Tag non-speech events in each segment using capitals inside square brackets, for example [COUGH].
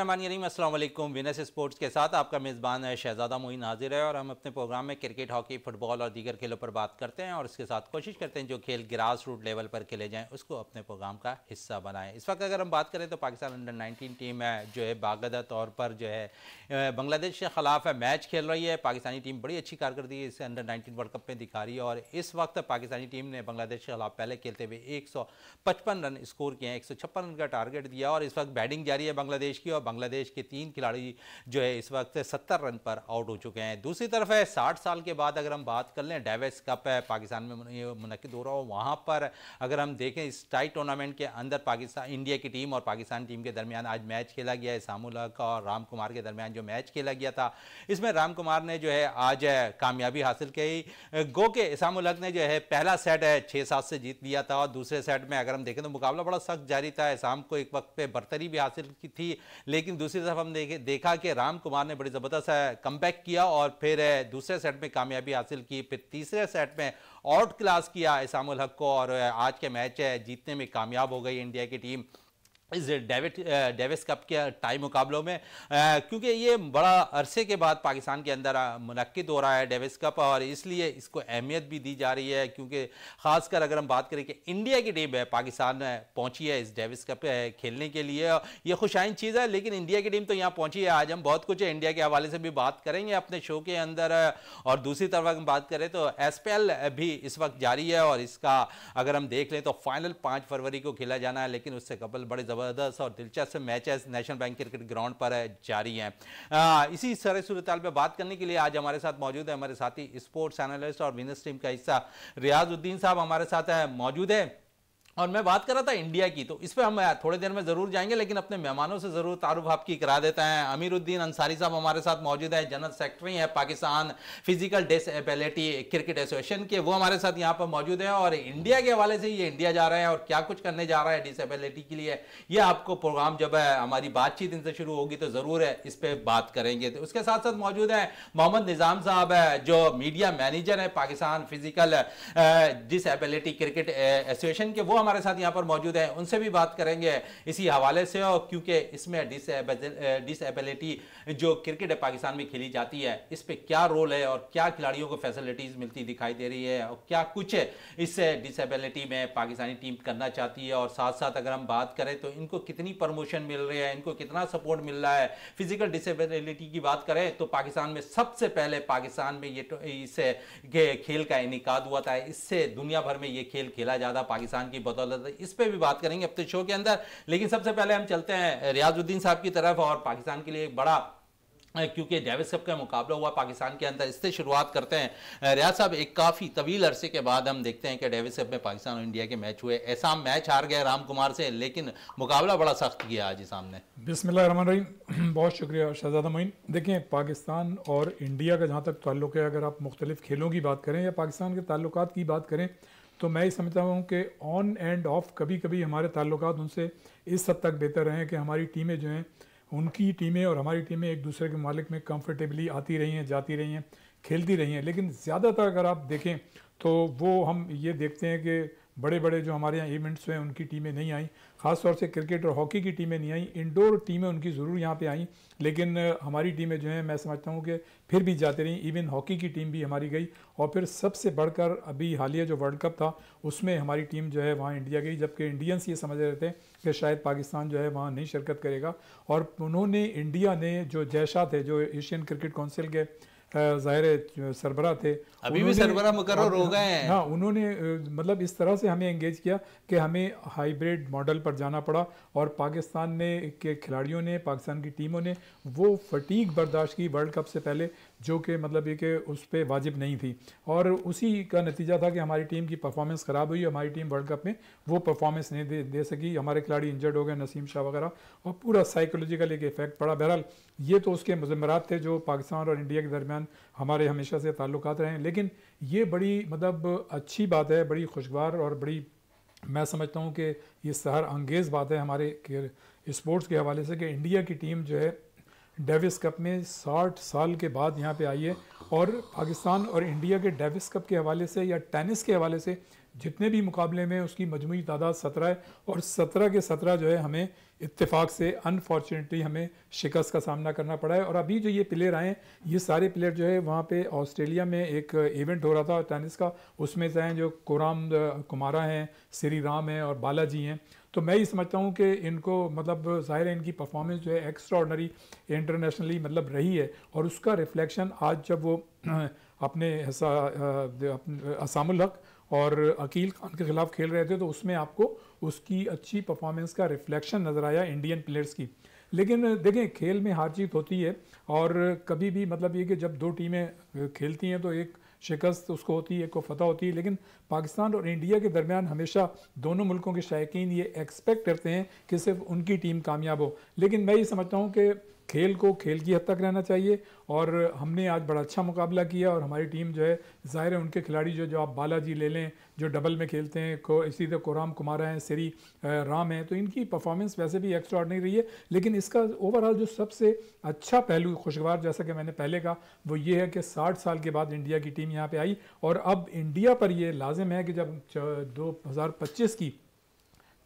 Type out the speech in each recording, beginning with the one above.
बिस्मिल्लाम Venus sports के साथ आपका मेज़बान शहजादा मोइन हाजिर है और हम अपने प्रोग्राम में क्रिकेट हॉकी फुटबॉल और दीगर खेलों पर बात करते हैं और इसके साथ कोशिश करते हैं जो खेल ग्रास रूट लेवल पर खेले जाएं उसको अपने प्रोग्राम का हिस्सा बनाएं इस वक्त अगर हम बात करें तो पाकिस्तान अंडर नाइनटीन टीम है जो है बागदा तौर पर जो है बांग्लादेश के ख़िलाफ़ है मैच खेल रही है पाकिस्तानी टीम बड़ी अच्छी कारकर्दगी इस अंडर नाइनटीन वर्ल्ड कप में दिखा रही है और इस वक्त पाकिस्तानी टीम ने बांग्लादेश के खिलाफ पहले खेलते हुए एक रन स्कोर किए हैं एक रन का टारगेट दिया और इस वक्त बैटिंग जारी है बांग्लादेश की और बांग्लादेश के तीन खिलाड़ी जो है इस वक्त सत्तर रन पर आउट हो चुके हैं दूसरी तरफ है साठ साल के बाद अगर हम बात कर लें डेविस कप है पाकिस्तान में मुनद हो रहा हो वहाँ पर अगर हम देखें इस टाइट टूर्नामेंट के अंदर पाकिस्तान इंडिया की टीम और पाकिस्तान टीम के दरमियान आज मैच खेला गया है सामूल और राम कुमार के दरमियान जो मैच खेला गया था इसमें राम कुमार ने जो है आज कामयाबी हासिल की गो के सामुल हक ने जो है पहला सेट है छः सात से जीत लिया था और दूसरे सेट में अगर हम देखें तो मुकाबला बड़ा सख्त जारी था इसाम को एक वक्त पर बर्तरी भी हासिल की थी लेकिन दूसरी तरफ हम देखे देखा कि राम कुमार ने बड़ी ज़बरदस्त कम किया और फिर दूसरे सेट में कामयाबी हासिल की फिर तीसरे सेट में आउट क्लास किया इसामुल हक को और आज के मैच जीतने में कामयाब हो गई इंडिया की टीम इस डेविट डेविस कप के टाई मुकाबलों में क्योंकि ये बड़ा अरसे के बाद पाकिस्तान के अंदर मनक़द हो रहा है डेविस कप और इसलिए इसको अहमियत भी दी जा रही है क्योंकि ख़ासकर अगर हम बात करें कि इंडिया की टीम है पाकिस्तान पहुंची है इस डेविस कप खेलने के लिए ये खुशाइन चीज़ है लेकिन इंडिया की टीम तो यहाँ पहुँची है आज हम बहुत कुछ इंडिया के हवाले से भी बात करेंगे अपने शो के अंदर और दूसरी तरफ हम बात करें तो एस भी इस वक्त जारी है और इसका अगर हम देख लें तो फाइनल पाँच फरवरी को खेला जाना है लेकिन उससे कबल बड़े जबर ज़बरदस्त और दिलचस्प matches national bank cricket ground पर जारी हैं इसी सर सूरत पर बात करने के लिए आज हमारे साथ मौजूद है हमारे साथी स्पोर्ट्स एनालिस्ट और विनर्स टीम का हिस्सा रियाजुद्दीन साहब हमारे साथ मौजूद है और मैं बात कर रहा था इंडिया की तो इस पर हम थोड़ी देर में ज़रूर जाएंगे लेकिन अपने मेहमानों से ज़रूर तारुफ आपकी करा देते हैं अमीरुद्दीन अंसारी साहब हमारे साथ मौजूद है जनरल सेक्रेटरी हैं Pakistan physical disability cricket association के वो हमारे साथ यहाँ पर मौजूद हैं और इंडिया के हवाले से ये इंडिया जा रहे हैं और क्या कुछ करने जा रहा है डिसबिलिटी के लिए ये आपको प्रोग्राम जब है हमारी बातचीत इनसे शुरू होगी तो ज़रूर है इस पर बात करेंगे तो उसके साथ साथ मौजूद है मोहम्मद निज़ाम साहब है जो मीडिया मैनेजर है Pakistan physical disability cricket association के वो हमारे साथ यहाँ पर मौजूद हैं उनसे भी बात करेंगे इसी हवाले से और क्योंकि इसमें डिसबिलिटी जो क्रिकेट पाकिस्तान में खेली जाती है इस पर क्या रोल है और क्या खिलाड़ियों को फैसिलिटीज़ मिलती दिखाई दे रही है और क्या कुछ इस डिसबिलिटी में पाकिस्तानी टीम करना चाहती है और साथ साथ अगर हम बात करें तो इनको कितनी प्रमोशन मिल रही है इनको कितना सपोर्ट मिल रहा है फिजिकल डिसबिलिटी की बात करें तो पाकिस्तान में सबसे पहले पाकिस्तान में ये तो इस खेल का इनका हुआ था इससे दुनिया भर में ये खेल खेला जाता पाकिस्तान की बदौलत है इस पर भी बात करेंगे अपने तो शो के अंदर लेकिन सबसे पहले हम चलते हैं रियाजुद्दीन साहब की तरफ और पाकिस्तान के लिए एक बड़ा क्योंकि डेविस कप का मुकाबला हुआ पाकिस्तान के अंदर इससे शुरुआत करते हैं रियाज साहब एक काफ़ी तवील अरसे के बाद हम देखते हैं कि डेविस कप में पाकिस्तान और इंडिया के मैच हुए ऐसा मैच हार गए राम कुमार से लेकिन मुकाबला बड़ा सख्त किया आज सामने बिसमिल्ल रन रहीम [CLEARS THROAT] बहुत शुक्रिया शहजादा मोइन देखें पाकिस्तान और इंडिया का जहाँ तक ताल्लुक है अगर आप मुख्तलिफ खेलों की बात करें या पाकिस्तान के ताल्लुक की बात करें तो मैं ये समझता हूँ कि ऑन एंड ऑफ कभी कभी हमारे ताल्लुक उनसे इस हद तक बेहतर रहे हैं कि हमारी टीमें जो हैं उनकी टीमें और हमारी टीमें एक दूसरे के मालिक में कंफर्टेबली आती रही हैं जाती रही हैं खेलती रही हैं लेकिन ज़्यादातर अगर आप देखें तो वो हम ये देखते हैं कि बड़े बड़े जो हमारे यहाँ इवेंट्स हुए उनकी टीमें नहीं आई ख़ास तौर से क्रिकेट और हॉकी की टीमें नहीं आई इंडोर टीमें उनकी ज़रूर यहाँ पे आई लेकिन हमारी टीमें जो हैं मैं समझता हूँ कि फिर भी जाते रहीं इवन हॉकी की टीम भी हमारी गई और फिर सबसे बढ़कर अभी हालिया जो वर्ल्ड कप था उसमें हमारी टीम जो है वहाँ इंडिया गई जबकि इंडियंस ये समझ रहे थे कि शायद पाकिस्तान जो है वहाँ नहीं शिरकत करेगा और उन्होंने इंडिया ने जो जयशाह थे जो एशियन क्रिकेट काउंसिल के ज़ाहिर सरबरा थे अभी भी सरबरा मुकर हो हाँ, गए हैं हाँ उन्होंने मतलब इस तरह से हमें एंगेज किया कि हमें हाइब्रिड मॉडल पर जाना पड़ा और पाकिस्तान ने के खिलाड़ियों ने पाकिस्तान की टीमों ने वो फटीक बर्दाश्त की वर्ल्ड कप से पहले जो कि मतलब ये कि उस पर वाजिब नहीं थी और उसी का नतीजा था कि हमारी टीम की परफॉर्मेंस ख़राब हुई हमारी टीम वर्ल्ड कप में वो परफॉर्मेंस नहीं दे, दे सकी हमारे खिलाड़ी इंजर्ड हो गए नसीम शाह वगैरह और पूरा साइकोलॉजिकल एक इफेक्ट पड़ा बहरहाल ये तो उसके मजमरात थे जो पाकिस्तान और इंडिया के दरमियान हमारे हमेशा से ताल्लुक रहे हैं लेकिन ये बड़ी मतलब अच्छी बात है बड़ी खुशगवार और बड़ी मैं समझता हूँ कि ये सहर अंगेज़ बात है हमारे स्पोर्ट्स के हवाले से कि इंडिया की टीम जो है डेविस कप में 60 साल के बाद यहाँ पे आई है और पाकिस्तान और इंडिया के डेविस कप के हवाले से या टेनिस के हवाले से जितने भी मुकाबले में उसकी मजमू तादाद सत्रह है और सत्रह के सत्रह जो है हमें इतफाक़ से अनफॉर्चुनेटली हमें शिकस्त का सामना करना पड़ा है और अभी जो ये प्लेयर आए ये सारे प्लेयर जो है वहाँ पे ऑस्ट्रेलिया में एक इवेंट हो रहा था टेनिस का उसमें हैं जो कोराम कुमारा हैं श्री राम हैं और बालाजी हैं तो मैं ये समझता हूँ कि इनको मतलब ज़ाहिर है इनकी परफॉर्मेंस जो है एक्स्ट्रॉडनरी इंटरनेशनली मतलब रही है और उसका रिफ्लेक्शन आज जब वो [CLEARS THROAT] अपने असामुल हक और अकील खान के ख़िलाफ़ खेल रहे थे तो उसमें आपको उसकी अच्छी परफॉर्मेंस का रिफ्लेक्शन नज़र आया इंडियन प्लेयर्स की लेकिन देखें खेल में हार जीत होती है और कभी भी मतलब ये कि जब दो टीमें खेलती हैं तो एक शिकस्त उसको होती है एक को फतह होती है लेकिन पाकिस्तान और इंडिया के दरमियान हमेशा दोनों मुल्कों के शायक ये एक्सपेक्ट करते हैं कि सिर्फ उनकी टीम कामयाब हो लेकिन मैं ये समझता हूँ कि खेल को खेल की हद तक रहना चाहिए और हमने आज बड़ा अच्छा मुकाबला किया और हमारी टीम जो है ज़ाहिर है उनके खिलाड़ी जो जो आप बालाजी ले लें जो डबल में खेलते हैं को इसी तरह कोराम कुमार हैं सरी राम हैं तो इनकी परफॉर्मेंस वैसे भी एक्स्ट्रा नहीं रही है लेकिन इसका ओवरऑल जो सबसे अच्छा पहलू खुशगवार जैसा कि मैंने पहले कहा वो ये है कि साठ साल के बाद इंडिया की टीम यहाँ पर आई और अब इंडिया पर यह लाजिम है कि जब दो की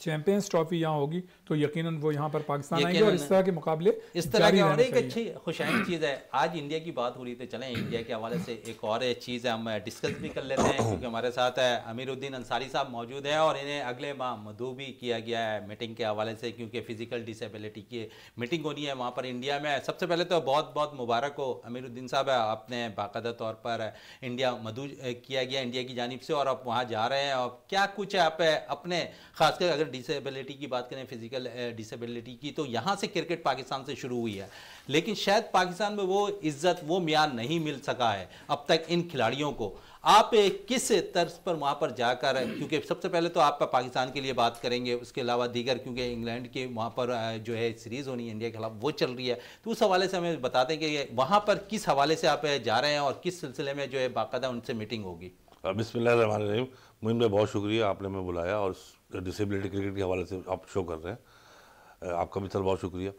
चैंपियंस ट्रॉफी यहाँ होगी तो यकीनन वो यहाँ पर पाकिस्तान आएंगे और इस तरह के मुकाबले इस तरह की और एक अच्छी खुशाइन चीज़ है आज इंडिया की बात हो रही थी तो चलें इंडिया के हवाले से एक और चीज़ है हम डिस्कस भी कर लेते हैं क्योंकि हमारे साथ है अमीरुद्दीन अंसारी साहब मौजूद हैं और इन्हें अगले माह मधु भी किया गया है मीटिंग के हवाले से क्योंकि फिजिकल डिसेबिलिटी की मीटिंग होनी है वहाँ पर इंडिया में सबसे पहले तो बहुत बहुत मुबारक हो अमीरुद्दीन साहब आपने बाकायदा तौर पर इंडिया मधु किया गया इंडिया की जानब से और आप वहाँ जा रहे हैं और क्या कुछ है आप अपने खासकर अगर अगर डिसेबिलिटी की बात करें फिजिकल डिसेबिलिटी uh, की तो यहाँ से क्रिकेट पाकिस्तान से शुरू हुई है लेकिन शायद पाकिस्तान में वो इज्जत वो म्यार नहीं मिल सका है अब तक इन खिलाड़ियों को आप uh, किस तर्ज पर वहाँ पर जाकर क्योंकि सबसे पहले तो आप पाकिस्तान के लिए बात करेंगे उसके अलावा दीगर क्योंकि इंग्लैंड के वहाँ पर uh, जो है सीरीज़ होनी है इंडिया के खिलाफ वो चल रही है तो उस हवाले से हमें बता दें कि वहाँ पर किस हवाले से आप जा रहे हैं और किस सिलसिले में जो है बाकायदा उनसे मीटिंग होगी बिसमीम मुहिम बहुत शुक्रिया आपने हमें बुलाया और डिसेबिलिटी क्रिकेट के हवाले से आप शो कर रहे हैं आपका भी सर बहुत शुक्रिया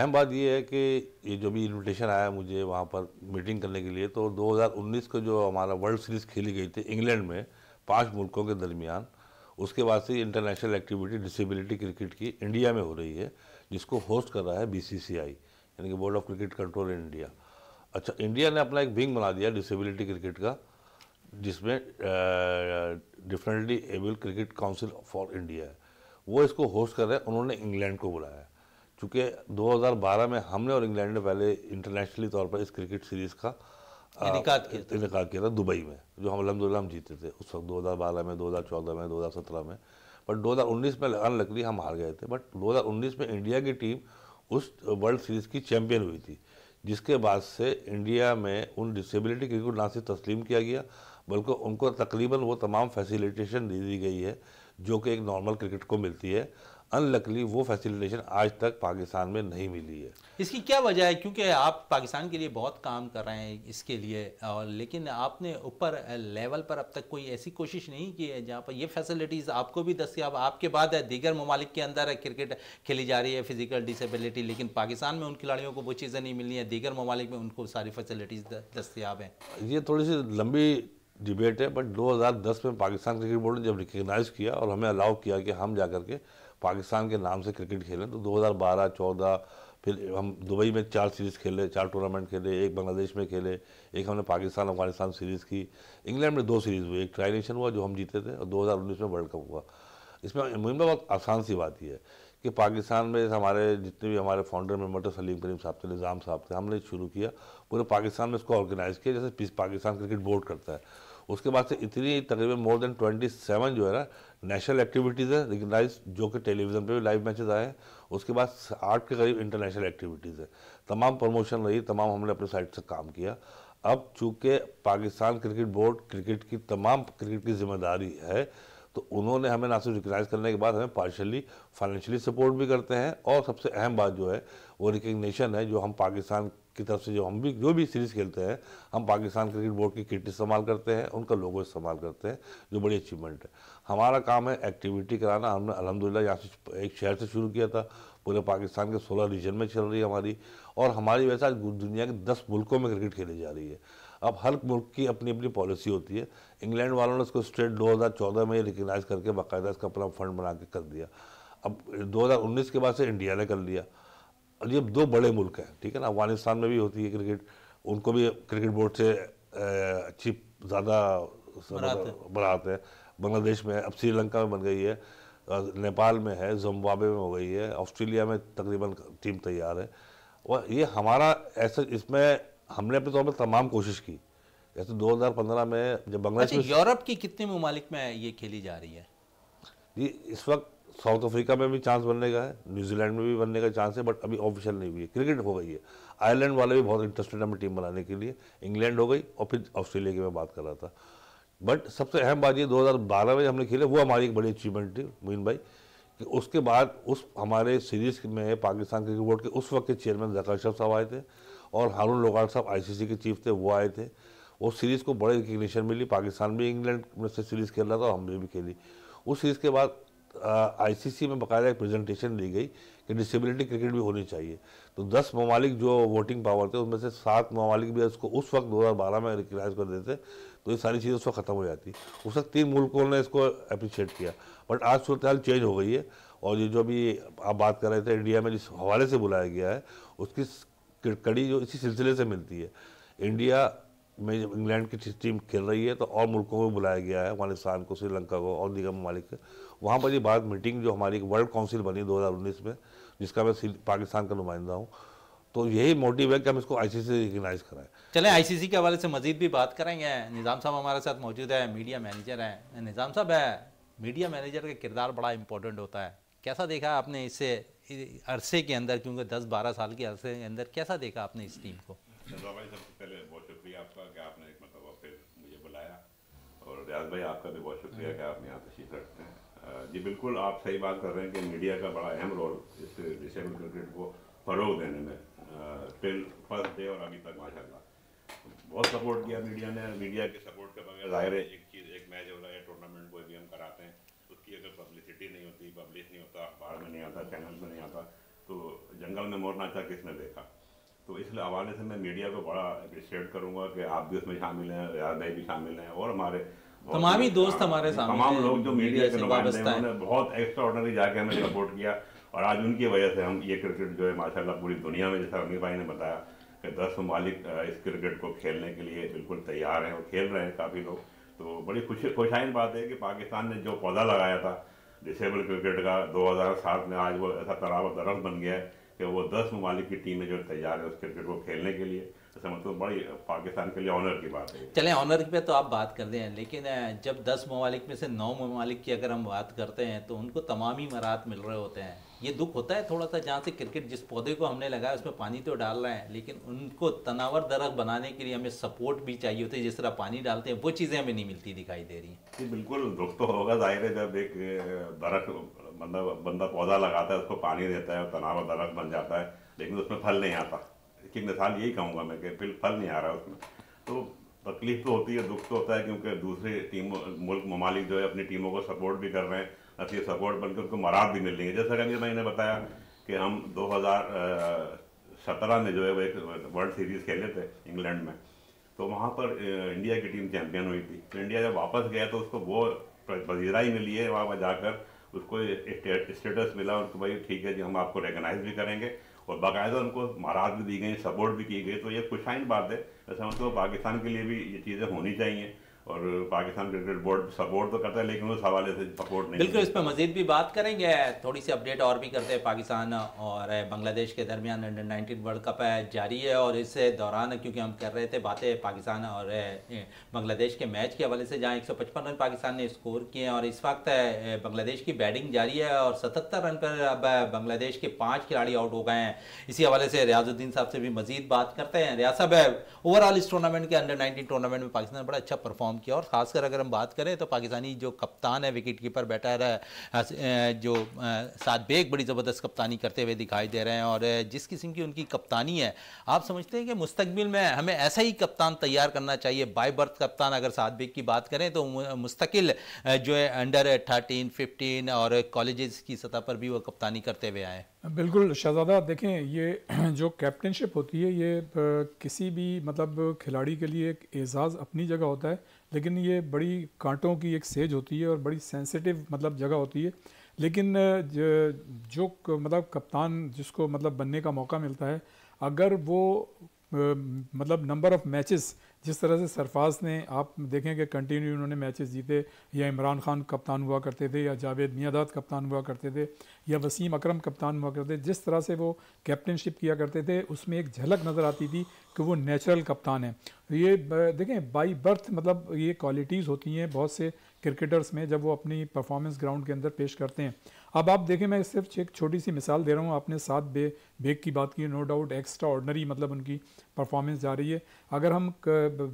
अहम बात यह है कि ये जो भी इनविटेशन आया मुझे वहाँ पर मीटिंग करने के लिए तो 2019 को जो हमारा वर्ल्ड सीरीज़ खेली गई थी इंग्लैंड में पांच मुल्कों के दरमियान उसके बाद से इंटरनेशनल एक्टिविटी डिसेबिलिटी क्रिकेट की इंडिया में हो रही है जिसको होस्ट कर रहा है बी यानी कि board of cricket control in India अच्छा इंडिया ने अपना एक विंग बना दिया डिसेबिलिटी क्रिकेट का जिसमें differently able cricket council for India है वो इसको होस्ट कर रहे हैं उन्होंने इंग्लैंड को बुलाया चूँकि 2012 में हमने और इंग्लैंड ने पहले इंटरनेशनली तौर पर इस क्रिकेट सीरीज़ का इनकाद किया किया था दुबई में जो हम अलहमदिल्ला हम जीते थे उस वक्त 2012 में 2014 में 2017 में बट 2019 में लकड़ी हम हार गए थे बट 2019 में इंडिया की टीम उस वर्ल्ड सीरीज़ की चैम्पियन हुई थी जिसके बाद से इंडिया में उन डिसेबिलिटी क्रिकेट को ना सिर्फ तस्लीम किया गया बल्कि उनको तकरीबन वो तमाम फैसिलिटेशन दे दी गई है जो कि एक नॉर्मल क्रिकेट को मिलती है अनलकली वो फैसिलिटेशन आज तक पाकिस्तान में नहीं मिली है इसकी क्या वजह है क्योंकि आप पाकिस्तान के लिए बहुत काम कर रहे हैं इसके लिए और लेकिन आपने ऊपर लेवल पर अब तक कोई ऐसी कोशिश नहीं की है जहाँ पर ये फैसिलिटीज़ आपको भी दस्तियाब आपके बाद दीगर ममालिक के अंदर क्रिकेट खेली जा रही है फिजिकल डिसेबिलिटी लेकिन पाकिस्तान में उन खिलाड़ियों को वो चीज़ें नहीं मिली हैं दीगर ममालिक में उनको सारी फैसिलिटीज़ दस्तियाब हैं ये थोड़ी सी लंबी डिबेट है बट 2010 में पाकिस्तान क्रिकेट बोर्ड ने जब रिकगनाइज़ किया और हमें अलाउ किया कि हम जा करके पाकिस्तान के नाम से क्रिकेट खेलें तो 2012 14 फिर हम दुबई में चार सीरीज़ खेले चार टूर्नामेंट खेले एक बांग्लादेश में खेले एक हमने पाकिस्तान अफगानिस्तान सीरीज़ की इंग्लैंड में दो सीरीज़ हुई एक ट्राई नेशन हुआ जो हम जीते थे और दो में वर्ल्ड कप हुआ इसमें मुहिम बहुत आसान सी बात यह है कि पाकिस्तान में हमारे जितने भी हमारे फाउंडर मेम्बर थे सलीम करीम साहब थे निज़ाम साहब थे हमने शुरू किया पूरे पाकिस्तान में इसको ऑर्गेनाइज़ किया जैसे पाकिस्तान क्रिकेट बोर्ड करता है उसके बाद से इतनी तकरीबन मोर देन 27 जो है ना नेशनल एक्टिविटीज़ है रिकगनाइज जो कि टेलीविज़न पे भी लाइव मैचेस आए हैं उसके बाद आठ के करीब इंटरनेशनल एक्टिविटीज़ है तमाम प्रमोशन रही तमाम हमने अपने साइड से काम किया अब चूँकि पाकिस्तान क्रिकेट बोर्ड क्रिकेट की तमाम क्रिकेट की जिम्मेदारी है तो उन्होंने हमें ना सिर्फ रिकगनाइज करने के बाद हमें पार्शली फाइनेंशियली सपोर्ट भी करते हैं और सबसे अहम बात जो है वो रिकग्निशन है जो हम पाकिस्तान की तरफ से जो हम भी जो भी सीरीज़ खेलते हैं हम पाकिस्तान क्रिकेट बोर्ड की किट इस्तेमाल करते हैं उनका लोगो इस्तेमाल करते हैं जो बड़ी अचीवमेंट है हमारा काम है एक्टिविटी कराना हमने अलहमदिल्ला यहाँ से एक शहर से शुरू किया था पूरे पाकिस्तान के सोलह रीजन में चल रही है हमारी और हमारी वैसे आज दुनिया के दस मुल्कों में क्रिकेट खेली जा रही है अब हर मुल्क की अपनी अपनी पॉलिसी होती है इंग्लैंड वालों ने इसको स्ट्रेट 2014 में रिकगनाइज करके बाकायदा इसका अपना फंड बना के कर दिया अब 2019 के बाद से इंडिया ने कर लिया और ये दो बड़े मुल्क हैं ठीक है ना अफगानिस्तान में भी होती है क्रिकेट उनको भी क्रिकेट बोर्ड से अच्छी ज़्यादा मतलब बढ़ाते हैं बांग्लादेश में अब श्रीलंका में बन गई है नेपाल में है जम्बावे में हो गई है ऑस्ट्रेलिया में तकरीबन टीम तैयार है और ये हमारा ऐसा इसमें हमने अपने तौर पर तमाम कोशिश की जैसे 2015 में जब बांग्लादेश अच्छा, यूरोप की कितने ममालिक में ये खेली जा रही है जी इस वक्त साउथ अफ्रीका में भी चांस बनने का है न्यूजीलैंड में भी बनने का चांस है बट अभी ऑफिशियल नहीं हुई है क्रिकेट हो गई है आयरलैंड वाले भी बहुत इंटरेस्टेड हमें टीम बनाने के लिए इंग्लैंड हो गई और फिर ऑस्ट्रेलिया की मैं बात कर रहा था बट सबसे अहम बात ये 2012 में हमने खेले वो हमारी एक बड़ी अचीवमेंट थी मोइन भाई कि उसके बाद उस हमारे सीरीज में पाकिस्तान क्रिकेट बोर्ड के उस वक्त के चेयरमैन जकार शफ साहब आए थे और हारून लोगाड़ साहब आईसीसी के चीफ थे वो आए थे उस सीरीज़ को बड़े रिकग्निशन मिली पाकिस्तान भी इंग्लैंड में से सीरीज़ खेल रहा था और हमने भी खेली उस सीरीज़ के बाद आईसीसी में बकायदा एक प्रेजेंटेशन दी गई कि डिसेबिलिटी क्रिकेट भी होनी चाहिए तो दस ममालिक जो वोटिंग पावर थे उनमें से सात ममालिक भी उसको उस वक्त 2012 में रिकगनाइज कर देते तो ये सारी चीज़ें उस वक्त ख़त्म हो जाती उस वक्त तीन मुल्कों ने इसको अप्रिशिएट किया बट आज सूरत हाल चेंज हो गई है और ये जो भी आप बात कर रहे थे इंडिया में जिस हवाले से बुलाया गया है उसकी कड़ी जो इसी सिलसिले से मिलती है इंडिया में जब इंग्लैंड की टीम खेल रही है तो और मुल्कों में बुलाया गया है अफगानिस्तान को श्रीलंका को और दीगर ममालिक वहाँ पर ये भारत मीटिंग जो हमारी वर्ल्ड काउंसिल बनी 2019 में जिसका मैं पाकिस्तान का नुमाइंदा हूँ तो यही मोटिव है कि हम इसको आईसीसी सी रिकगनाइज कराएं चले आईसीसी के हवाले से मजीद भी बात करेंगे निज़ाम साहब हमारे साथ मौजूद है मीडिया मैनेजर हैं निज़ाम साहब है मीडिया मैनेजर का किरदार बड़ा इंपॉर्टेंट होता है कैसा देखा आपने इससे अरसे के अंदर क्योंकि 10-12 साल के अरसे के अंदर कैसा देखा आपने इस टीम को भाई सबसे पहले बहुत शुक्रिया आपका कि आपने एक मतलब फिर मुझे बुलाया और रियाज भाई आपका भी बहुत शुक्रिया कि आप यहाँ तशीफ रखते हैं जी बिल्कुल आप सही बात कर रहे हैं कि मीडिया का बड़ा अहम रोल इस डिसेबल क्रिकेट को फ़रोग देने में फिर फर्स्ट डे और अभी तक माशाल्लाह बहुत सपोर्ट किया मीडिया ने मीडिया के सपोर्ट के बगैर जाहिर है एक चीज़ एक मैच हो रहा है टूर्नामेंट की अगर पब्लिसिटी नहीं होती पब्लिश नहीं होता अखबार में नहीं आता चैनल में नहीं आता तो जंगल में मोर नाचा किसने देखा तो इस हवाले से मैं मीडिया को बड़ा अप्रिशिएट करूँगा कि आप भी उसमें शामिल हैं यार भाई भी शामिल हैं और हमारे तमाम ही दोस्त हमारे हाँ, साथ तमाम लोग जो मीडिया के नुमाइंदे हैं उन्होंने बहुत जाके हमें सपोर्ट किया और आज उनकी वजह से हम ये क्रिकेट जो है माशाल्लाह पूरी दुनिया में जैसा अमीर भाई ने बताया कि दस ममालिक इस क्रिकेट को खेलने के लिए बिल्कुल तैयार हैं और खेल रहे हैं काफ़ी लोग तो बड़ी खुशी खुशाइन बात है कि पाकिस्तान ने जो पौधा लगाया था डिसेबल क्रिकेट का 2007 में आज वो ऐसा तनाव दरख्त बन गया है कि वो दस ममालिक की टीमें जो तैयार है उस क्रिकेट को खेलने के लिए ऐसा मतलब बड़ी पाकिस्तान के लिए ऑनर की बात है चले ऑनर पे तो आप बात कर रहे हैं लेकिन जब दस ममालिक में से नौ ममालिक की अगर हम बात करते हैं तो उनको तमामी मराहत मिल रहे होते हैं ये दुख होता है थोड़ा सा जहाँ से क्रिकेट जिस पौधे को हमने लगाया उसमें पानी तो डाल रहे हैं लेकिन उनको तनावर दरख बनाने के लिए हमें सपोर्ट भी चाहिए होती है जिस तरह पानी डालते हैं वो चीज़ें हमें नहीं मिलती दिखाई दे रही हैं बिल्कुल दुख तो होगा जाहिर है जब एक दरख मतलब बंदा पौधा लगाता है उसको पानी देता है तनावर दरख बन जाता है लेकिन उसमें फल नहीं आता एक मिसाल यही कहूँगा मैं कि फल नहीं आ रहा उसमें तो तकलीफ तो होती है दुख तो होता है क्योंकि दूसरे टीम मुल्क ममालिक जो है अपनी टीमों को सपोर्ट भी कर रहे हैं अच्छी सपोर्ट बल्कि उनको मराद भी मिल रही है जैसा कि मैंने बताया कि हम 2017 में जो है वो एक वर्ल्ड सीरीज़ खेले थे इंग्लैंड में तो वहाँ पर इंडिया की टीम चैम्पियन हुई थी तो इंडिया जब वापस गया तो उसको वो ही मिली है वहाँ पर जाकर उसको स्टेटस मिला उनको भाई ठीक है जी हम आपको रिकगनाइज भी करेंगे और बाकायदा उनको महाराज भी दी गई सपोर्ट भी की गई तो ये खुशाइन बात है ऐसा मतलब पाकिस्तान के लिए भी ये चीज़ें होनी चाहिए और पाकिस्तान क्रिकेट बोर्ड सपोर्ट तो करता है लेकिन उस हवाले से सपोर्ट नहीं बिल्कुल इस पर मजीद भी बात करेंगे थोड़ी सी अपडेट और भी करते हैं पाकिस्तान और बांग्लादेश के दरमियान अंडर नाइनटीन वर्ल्ड कप है जारी है और इस दौरान क्योंकि हम कर रहे थे बातें पाकिस्तान और बांग्लादेश के मैच के हवाले से जहाँ एक सौ पचपन रन पाकिस्तान ने स्कोर किए और इस वक्त बांग्लादेश की बैटिंग जारी है और सतहत्तर रन पर अब बांग्लादेश के पाँच खिलाड़ी आउट हो गए हैं इसी हवाले से रियाजुद्दीन साहब से भी मजीद बात करते हैं रियाज साहब ओवरऑल इस टूर्नामेंट के अंडर नाइनटीन टूर्नामेंट में पाकिस्तान बड़ा अच्छा परफॉर्म परफॉर्म किया और ख़ासकर अगर हम बात करें तो पाकिस्तानी जो कप्तान है विकेट कीपर बैटर है जो साद बेग बड़ी ज़बरदस्त कप्तानी करते हुए दिखाई दे रहे हैं और जिस किस्म की उनकी कप्तानी है आप समझते हैं कि मुस्तबिल में हमें ऐसा ही कप्तान तैयार करना चाहिए बाय बर्थ कप्तान अगर साद बेग की बात करें तो मुस्तकिल जो है अंडर थर्टीन फिफ्टीन और कॉलेज की सतह पर भी वो कप्तानी करते हुए आए बिल्कुल शहजादा देखें ये [CLEARS THROAT] जो कैप्टनशिप होती है ये किसी भी मतलब खिलाड़ी के लिए एक एज़ाज़ अपनी जगह होता है लेकिन ये बड़ी कांटों की एक सेज होती है और बड़ी सेंसिटिव मतलब जगह होती है लेकिन जो मतलब कप्तान जिसको मतलब बनने का मौका मिलता है अगर वो मतलब नंबर ऑफ़ मैचेस जिस तरह से सरफाज ने आप देखें कि कंटिन्यू उन्होंने मैचेस जीते या इमरान खान कप्तान हुआ करते थे या जावेद मियादाद कप्तान हुआ करते थे या वसीम अकरम कप्तान हुआ करते थे जिस तरह से वो कैप्टनशिप किया करते थे उसमें एक झलक नज़र आती थी कि वो नेचुरल कप्तान है ये देखें बाई बर्थ मतलब ये क्वालिटीज़ होती हैं बहुत से क्रिकेटर्स में जब वो अपनी परफॉर्मेंस ग्राउंड के अंदर पेश करते हैं अब आप देखें मैं सिर्फ एक छोटी सी मिसाल दे रहा हूँ आपने सात बे बेग की बात की नो डाउट एक्स्ट्रा ऑर्डनरी मतलब उनकी परफॉर्मेंस जा रही है अगर हम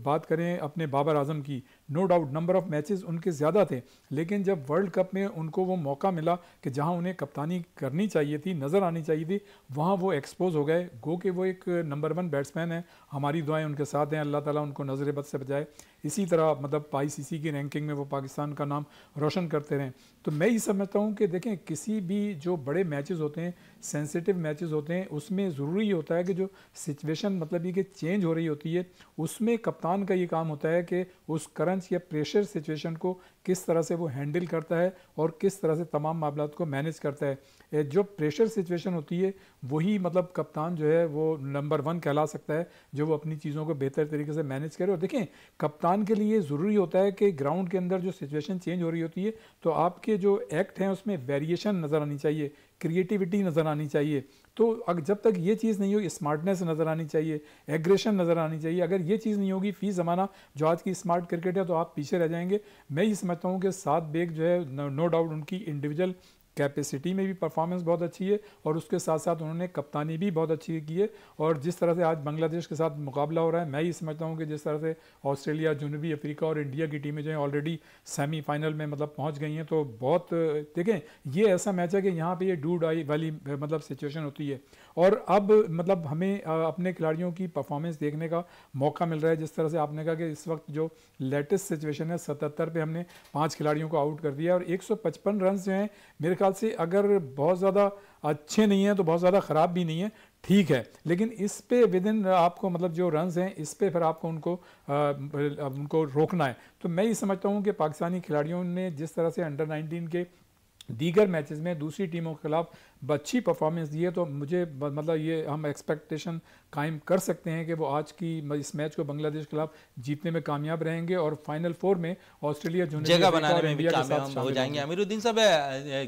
बात करें अपने बाबर आजम की no doubt number of matches उनके ज़्यादा थे लेकिन जब वर्ल्ड कप में उनको वो मौका मिला कि जहां उन्हें कप्तानी करनी चाहिए थी नज़र आनी चाहिए थी वहां वो एक्सपोज हो गए गो के वो एक नंबर वन बैट्समैन है हमारी दुआएं उनके साथ हैं अल्लाह ताला उनको नज़र बद से बचाए इसी तरह मतलब सी की रैंकिंग में वो पाकिस्तान का नाम रोशन करते रहें तो मैं ये समझता हूँ कि देखें किसी भी जो बड़े मैचेज़ होते हैं सेंसिटिव मैचेस होते हैं उसमें ज़रूरी होता है कि जो सिचुएशन मतलब ये कि चेंज हो रही होती है उसमें कप्तान का ये काम होता है कि उस करंच या प्रेशर सिचुएशन को किस तरह से वो हैंडल करता है और किस तरह से तमाम मामला को मैनेज करता है जो प्रेशर सिचुएशन होती है वही मतलब कप्तान जो है वो नंबर वन कहला सकता है जो वो अपनी चीज़ों को बेहतर तरीके से मैनेज करे और देखें कप्तान के लिए ज़रूरी होता है कि ग्राउंड के अंदर जो सिचुएशन चेंज हो रही होती है तो आपके जो एक्ट हैं उसमें वेरिएशन नज़र आनी चाहिए क्रिएटिविटी नज़र आनी चाहिए तो अगर जब तक ये चीज़ नहीं होगी स्मार्टनेस नज़र आनी चाहिए एग्रेशन नज़र आनी चाहिए अगर ये चीज़ नहीं होगी फीस जमाना जो आज की स्मार्ट क्रिकेट है तो आप पीछे रह जाएंगे मैं ये समझता हूँ कि सात बेग जो है नो डाउट उनकी इंडिविजुअल कैपेसिटी में भी परफॉर्मेंस बहुत अच्छी है और उसके साथ साथ उन्होंने कप्तानी भी बहुत अच्छी की है और जिस तरह से आज बांग्लादेश के साथ मुकाबला हो रहा है मैं ये समझता हूँ कि जिस तरह से ऑस्ट्रेलिया जनूबी अफ्रीका और इंडिया की टीमें जो हैं ऑलरेडी सेमीफाइनल में मतलब पहुँच गई हैं तो बहुत देखें ये ऐसा मैच है कि यहाँ पर ये डूड आई वाली मतलब सिचुएशन होती है और अब मतलब हमें अपने खिलाड़ियों की परफॉर्मेंस देखने का मौका मिल रहा है जिस तरह से आपने कहा कि इस वक्त जो लेटेस्ट सिचुएशन है सतहत्तर पे हमने पाँच खिलाड़ियों को आउट कर दिया और एक सौ पचपन रन जो हैं मेरे ख्याल से अगर बहुत ज़्यादा अच्छे नहीं हैं तो बहुत ज़्यादा ख़राब भी नहीं है ठीक है लेकिन इस पे विद इन आपको मतलब जो रन हैं इस पे फिर आपको उनको आ, उनको रोकना है तो मैं ये समझता हूँ कि पाकिस्तानी खिलाड़ियों ने जिस तरह से अंडर 19 के दीगर मैचेस में दूसरी टीमों के खिलाफ अच्छी परफॉर्मेंस दी है तो मुझे मतलब ये हम एक्सपेक्टेशन कायम कर सकते हैं कि वो आज की इस मैच को बांग्लादेश के खिलाफ जीतने में कामयाब रहेंगे और फाइनल फोर में ऑस्ट्रेलिया जो जगह बनाने में भी कामयाब हो जाएंगे अमीरुद्दीन साहब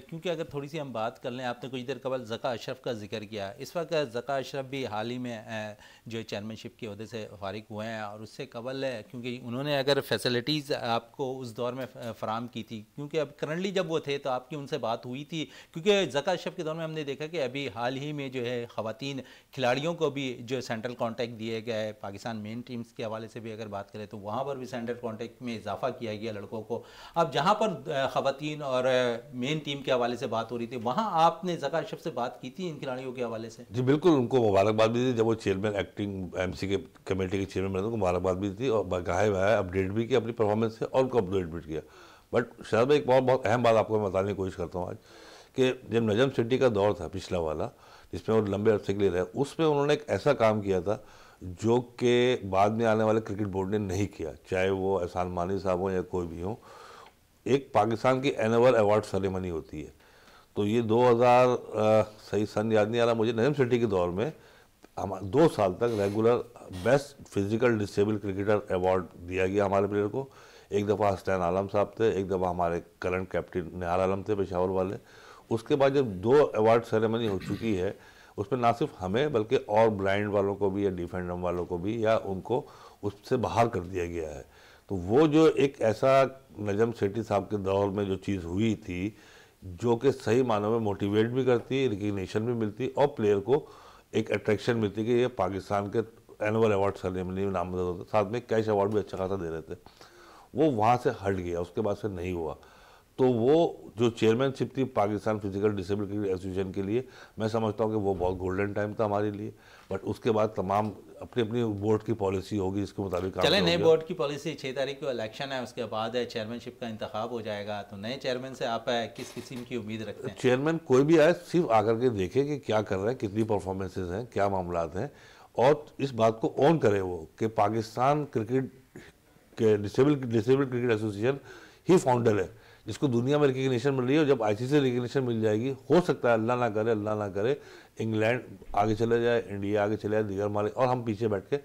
क्योंकि अगर थोड़ी सी हम बात कर लें आपने कुछ देर कबल जका अशरफ का जिक्र किया इस वक्त जका अशरफ भी हाल ही में जो है चेयरमैनशिप के अहदे से फारिग हुए हैं और उससे कबल है क्योंकि उन्होंने अगर फैसिलिटीज़ आपको उस दौर में फ्राहम की थी क्योंकि अब करंटली जब वो थे तो आपकी उनसे बात हुई थी क्योंकि जका अशरफ के दौर में हमने देखा कि अभी हाल ही में जो है ख़वान खिलाड़ियों को भी जो सेंट्रल कॉन्टैक्ट दिए गए हैं पाकिस्तान मेन टीम्स के हवाले से भी अगर बात करें तो वहाँ पर भी सेंट्रल कॉन्टैक्ट में इजाफा किया गया लड़कों को अब जहाँ पर ख़वान और मेन टीम के हवाले से बात हो रही थी वहाँ आपने जका अशफ से बात की थी इन खिलाड़ियों के हवाले से जी बिल्कुल उनको मुबारकबाद भी दी जब वो चेयरमैन एक्टिंग एम के कमेटी के चेयरमैन बने उनको मुबारकबाद भी दी और गाय है अपडेट भी किया अपनी परफॉर्मेंस से और उनको अपडेट भी किया बट शहर में एक बहुत बहुत अहम बात आपको मैं बताने की कोशिश करता हूँ आज कि जब नजम सिटी का दौर था पिछला वाला जिसमें वो लंबे अरसे के लिए रहे उसमें उन्होंने एक ऐसा काम किया था जो कि बाद में आने वाले क्रिकेट बोर्ड ने नहीं किया चाहे वो एहसान मानी साहब हों या कोई भी हो एक पाकिस्तान की एनअल अवार्ड सेरेमनी होती है तो ये 2000 सही सन याद नहीं आ रहा मुझे नजम सिटी के दौर में हम दो साल तक regular best physical disable cricketer award दिया गया हमारे प्लेयर को एक दफ़ा हस्तैन आलम साहब थे एक दफ़ा हमारे करंट कैप्टन नहार आलम थे पेशावर वाले उसके बाद जब दो अवार्ड सेरेमनी हो चुकी है उसमें ना सिर्फ हमें बल्कि और ब्लाइंड वालों को भी या डिफेंडम वालों को भी या उनको उससे बाहर कर दिया गया है तो वो जो एक ऐसा नजम सेठी साहब के दौर में जो चीज़ हुई थी जो कि सही मानों में मोटिवेट भी करती रिकग्निशन भी मिलती और प्लेयर को एक अट्रैक्शन मिलती कि ये पाकिस्तान के एनुअल अवार्ड सेरेमनी में नामजद होता साथ में कैश अवार्ड भी अच्छा खासा दे रहे थे वो वहाँ से हट गया उसके बाद से नहीं हुआ तो वो जो चेयरमैनशिप थी Pakistan physical disable cricket association के लिए मैं समझता हूँ कि वो बहुत गोल्डन टाइम था हमारे लिए बट उसके बाद तमाम अपनी अपनी बोर्ड की पॉलिसी होगी इसके मुताबिक चले नए बोर्ड की पॉलिसी छः तारीख को इलेक्शन है उसके बाद है चेयरमैनशिप का इंतखब हो जाएगा तो नए चेयरमैन से आप किस किस्म की उम्मीद रखते हैं चेयरमैन कोई भी आए सिर्फ आकर के देखे कि क्या कर रहे हैं कितनी परफॉर्मेंसेज हैं क्या मामला हैं और इस बात को ऑन करें वो कि पाकिस्तान क्रिकेट के डिसेबल डिसेबल क्रिकेट एसोसिएशन ही फाउंडर है इसको दुनिया में रिकग्निशन मिल रही है और जब आईसीसी रिकग्निशन मिल जाएगी हो सकता है अल्लाह ना करे अल्लाह ना करे इंग्लैंड आगे चले जाए इंडिया आगे चले जाए दीगर मालिक और हम पीछे बैठ के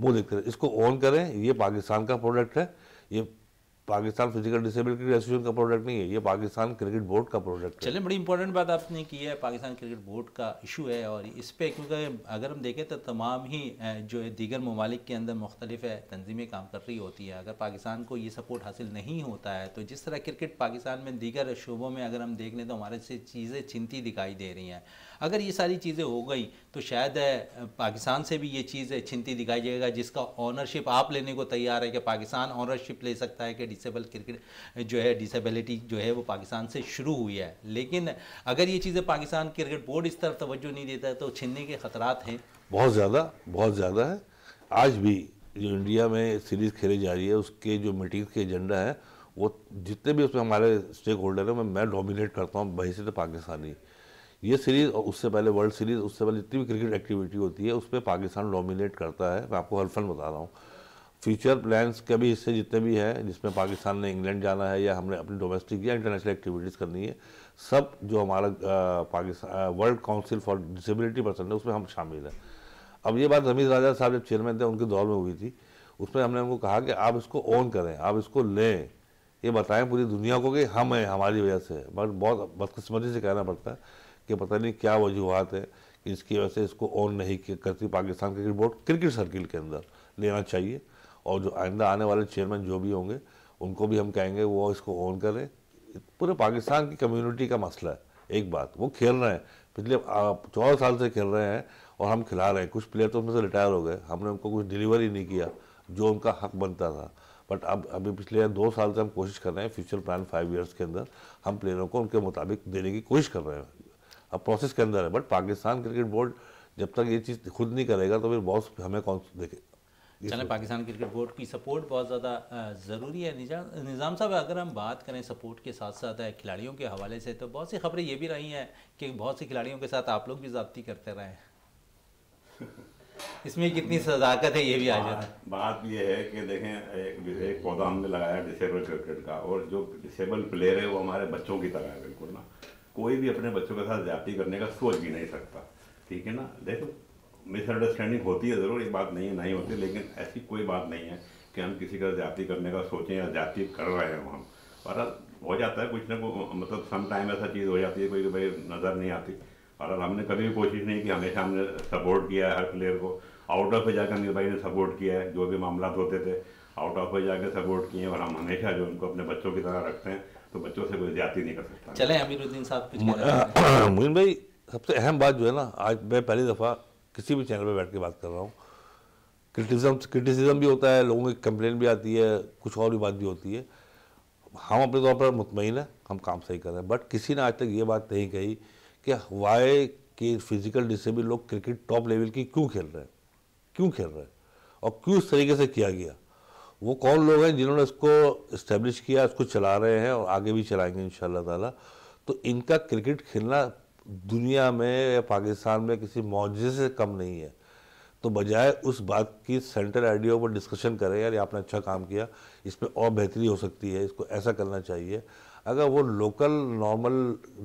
मुँह देखते रहे इसको ऑन करें ये पाकिस्तान का प्रोडक्ट है ये पाकिस्तान फिजिकल डिसेबिलिटी एसोसिएशन का प्रोडक्ट नहीं है ये पाकिस्तान क्रिकेट बोर्ड का प्रोडक्ट है चलिए बड़ी इंपॉर्टेंट बात आपने की है पाकिस्तान क्रिकेट बोर्ड का इशू है और इस पर क्योंकि अगर हम देखें तो तमाम ही जो है दीगर ममालिक के अंदर मुख्तलिफ तंजीमें काम कर रही होती है अगर पाकिस्तान को ये सपोर्ट हासिल नहीं होता है तो जिस तरह क्रिकेट पाकिस्तान में दीगर शोबों में अगर हम देख लें तो हमारे से चीज़ें चिंती दिखाई दे रही हैं अगर ये सारी चीज़ें हो गई तो शायद पाकिस्तान से भी ये चीज़ चिंती दिखाई देगा जिसका ऑनरशिप आप लेने को तैयार है कि पाकिस्तान ऑनरशिप ले सकता है कि डिसेबल क्रिकेट जो है डिसेबिलिटी जो है वो पाकिस्तान से शुरू हुई है लेकिन अगर ये चीज़ें पाकिस्तान क्रिकेट बोर्ड इस तरफ तोज्जो नहीं देता है तो छीनने के खतरा हैं बहुत ज़्यादा बहुत ज़्यादा है आज भी जो इंडिया में सीरीज़ खेली जा रही है उसके जो मीटिंग के एजेंडा है वो जितने भी उसमें हमारे स्टेक होल्डर हैं मैं डोमिनेट करता हूँ तो पाकिस्तानी ये सीरीज़ और उससे पहले वर्ल्ड सीरीज़ उससे पहले जितनी भी क्रिकेट एक्टिविटी होती है उस पर पाकिस्तान डोमिनेट करता है मैं आपको हल्फन बता रहा हूँ फ्यूचर प्लान्स के भी हिस्से जितने भी हैं जिसमें पाकिस्तान ने इंग्लैंड जाना है या हमने अपनी डोमेस्टिक या इंटरनेशनल एक्टिविटीज़ करनी है सब जो हमारा Pakistan world council for disability person है उसमें हम शामिल हैं अब ये बात रमीज राजा साहब जब चेयरमैन थे उनके दौर में हुई थी उसमें हमने उनको कहा कि आप इसको ऑन करें आप इसको लें ये बताएं पूरी दुनिया को कि हम हैं हमारी वजह से बट बहुत बदकस्मती से कहना पड़ता है कि पता नहीं क्या वजूहत है कि इसकी वजह से इसको ऑन नहीं करती Pakistan cricket board cricket circle के अंदर लेना चाहिए और जो आइंदा आने वाले चेयरमैन जो भी होंगे उनको भी हम कहेंगे वो इसको ऑन करें पूरे पाकिस्तान की कम्युनिटी का मसला है एक बात वो खेल रहे हैं पिछले चौदह साल से खेल रहे हैं और हम खिला रहे हैं कुछ प्लेयर तो उनमें से रिटायर हो गए हमने उनको कुछ डिलीवरी नहीं किया जो उनका हक बनता था बट अब अभी पिछले दो साल से हम कोशिश कर रहे हैं फ्यूचर प्लान फाइव ईयर्स के अंदर हम प्लेयरों को उनके मुताबिक देने की कोशिश कर रहे हैं अब प्रोसेस के अंदर है बट पाकिस्तान क्रिकेट बोर्ड जब तक ये चीज़ खुद नहीं करेगा तो फिर बॉस हमें कौन देखे चले तो- पाकिस्तान क्रिकेट बोर्ड की सपोर्ट बहुत ज़्यादा ज़रूरी है निज़ाम साहब अगर हम बात करें सपोर्ट के साथ साथ खिलाड़ियों के हवाले से तो बहुत सी खबरें ये भी रही हैं कि बहुत से खिलाड़ियों के साथ आप लोग भी जब्ती करते रहे इसमें कितनी सदाकत है ये भी आ जाता है बात ये है कि देखें एक एक पौधा हमने लगाया डिसेबल क्रिकेट का और जो डिसेबल प्लेयर है वो हमारे बच्चों की तरह है बिल्कुल ना कोई भी अपने बच्चों के साथ ज्यादा करने का सोच भी नहीं सकता ठीक है ना देखो मिसअंडरस्टैंडिंग होती है ज़रूर एक बात नहीं है नहीं होती लेकिन ऐसी कोई बात नहीं है कि हम किसी का जाति करने का सोचें या जाति कर रहे हैं हम और हो जाता है कुछ ना कुछ मतलब सम टाइम ऐसा चीज़ हो जाती है कोई भाई नज़र नहीं आती और हमने कभी भी कोशिश नहीं की हमेशा हमने सपोर्ट किया है हर प्लेयर को आउट ऑफ पे जाकर मेरे भाई ने सपोर्ट किया है जो भी मामला होते थे आउट ऑफ पे जाकर सपोर्ट किए और हम हमेशा जो उनको अपने बच्चों की तरह रखते हैं तो बच्चों से कोई ज्यादा नहीं कर सकता चले अमीरुद्दीन साहब मोइन [COUGHS] भाई सबसे अहम बात जो है ना आज मैं पहली दफ़ा किसी भी चैनल पर बैठ के बात कर रहा हूँ क्रिटिज्म क्रिटिसिज्म भी होता है लोगों की कंप्लेन भी आती है कुछ और भी बात भी होती है हम अपने तौर पर मुतमिन है हम काम सही कर रहे हैं बट किसी ने आज तक ये बात नहीं कही कि वाई के फिजिकल डिसेबल लोग क्रिकेट टॉप लेवल की क्यों खेल रहे हैं क्यों खेल रहे हैं और क्यों इस तरीके से किया गया वो कौन लोग हैं जिन्होंने इसको इस्टेब्लिश किया इसको चला रहे हैं और आगे भी चलाएंगे इन ताला तो इनका क्रिकेट खेलना दुनिया में या पाकिस्तान में किसी मुआवजे से कम नहीं है तो बजाय उस बात की सेंट्रल आइडिया पर डिस्कशन करें यार आपने अच्छा काम किया इस पर और बेहतरी हो सकती है इसको ऐसा करना चाहिए अगर वो लोकल नॉर्मल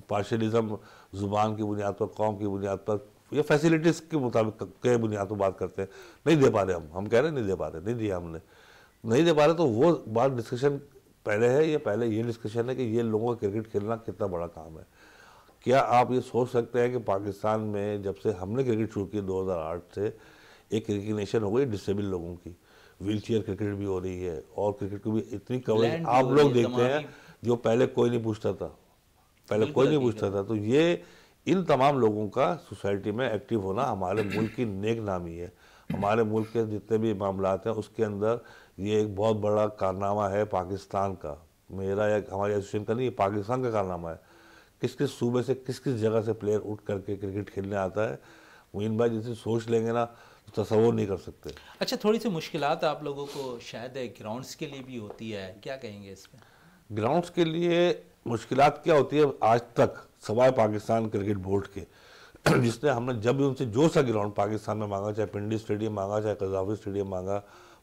पार्शलिज़म ज़ुबान की बुनियाद पर कौम की बुनियाद पर या फैसिलिटीज़ के मुताबिक के बुनियाद पर बात करते हैं नहीं दे पा रहे हम हम कह रहे हैं नहीं दे पा रहे नहीं दिया हमने नहीं दे पा रहे तो वो बात डिस्कशन पहले है या पहले ये डिस्कशन है कि ये लोगों का क्रिकेट खेलना कितना बड़ा काम है क्या आप ये सोच सकते हैं कि पाकिस्तान में जब से हमने क्रिकेट शुरू की 2008 से एक रिकग्नेशन हो गई डिसेबल लोगों की व्हील चेयर क्रिकेट भी हो रही है और क्रिकेट को भी इतनी कवरेज आप लोग देखते हैं जो पहले कोई नहीं पूछता था पहले कोई नहीं पूछता था तो ये इन तमाम लोगों का सोसाइटी में एक्टिव होना हमारे मुल्क की नेक नामी है हमारे मुल्क के जितने भी मामला हैं उसके अंदर ये एक बहुत बड़ा कारनामा है पाकिस्तान का मेरा या हमारे एसोसिएशन का नहीं पाकिस्तान का कारनामा है किस किस सूबे से किस किस जगह से प्लेयर उठ करके क्रिकेट खेलने आता है मुइन भाई जैसे सोच लेंगे ना तो तस्वर नहीं कर सकते अच्छा थोड़ी सी मुश्किल आप लोगों को शायद ग्राउंड्स के लिए भी होती है क्या कहेंगे इसमें ग्राउंड्स के लिए मुश्किल क्या होती है आज तक सवाए पाकिस्तान क्रिकेट बोर्ड के [CLEARS THROAT] जिसने हमने जब भी उनसे जो सा ग्राउंड पाकिस्तान में मांगा चाहे पिंडी स्टेडियम मांगा चाहे कजावी स्टेडियम मांगा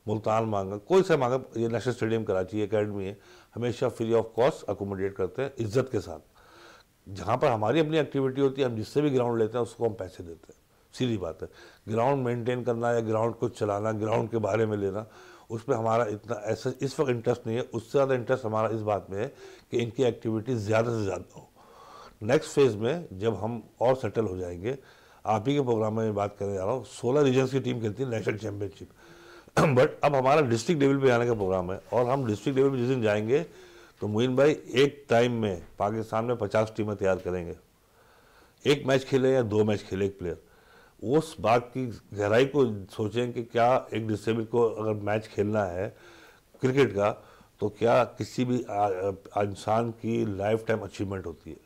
मुल्तान मांगा कोई सा मांगा ये नेशनल स्टेडियम कराची अकेडमी है हमेशा फ्री ऑफ कॉस्ट अकोमोडेट करते हैं इज्जत के साथ जहाँ पर हमारी अपनी एक्टिविटी होती है हम जिससे भी ग्राउंड लेते हैं उसको हम पैसे देते हैं सीधी बात है ग्राउंड मेंटेन करना या ग्राउंड को चलाना ग्राउंड के बारे में लेना उस पर हमारा इतना ऐसा इस वक्त इंटरेस्ट नहीं है उससे ज़्यादा इंटरेस्ट हमारा इस बात में है कि इनकी एक्टिविटी ज़्यादा से ज़्यादा हो नेक्स्ट फेज़ में जब हम और सेटल हो जाएंगे आप ही के प्रोग्राम में बात करने जा रहा हूँ सोलह रीजन्स की टीम खेलती है नेशनल चैम्पियनशिप बट अब हमारा डिस्ट्रिक्ट लेवल पर जाने का प्रोग्राम है और हम डिस्ट्रिक्ट लेवल पर जिस दिन जाएंगे तो मोइन भाई एक टाइम में पाकिस्तान में पचास टीमें तैयार करेंगे एक मैच खेले या दो मैच खेले एक प्लेयर उस बात की गहराई को सोचें कि क्या एक डिसेबल को अगर मैच खेलना है क्रिकेट का तो क्या किसी भी इंसान की लाइफ टाइम अचीवमेंट होती है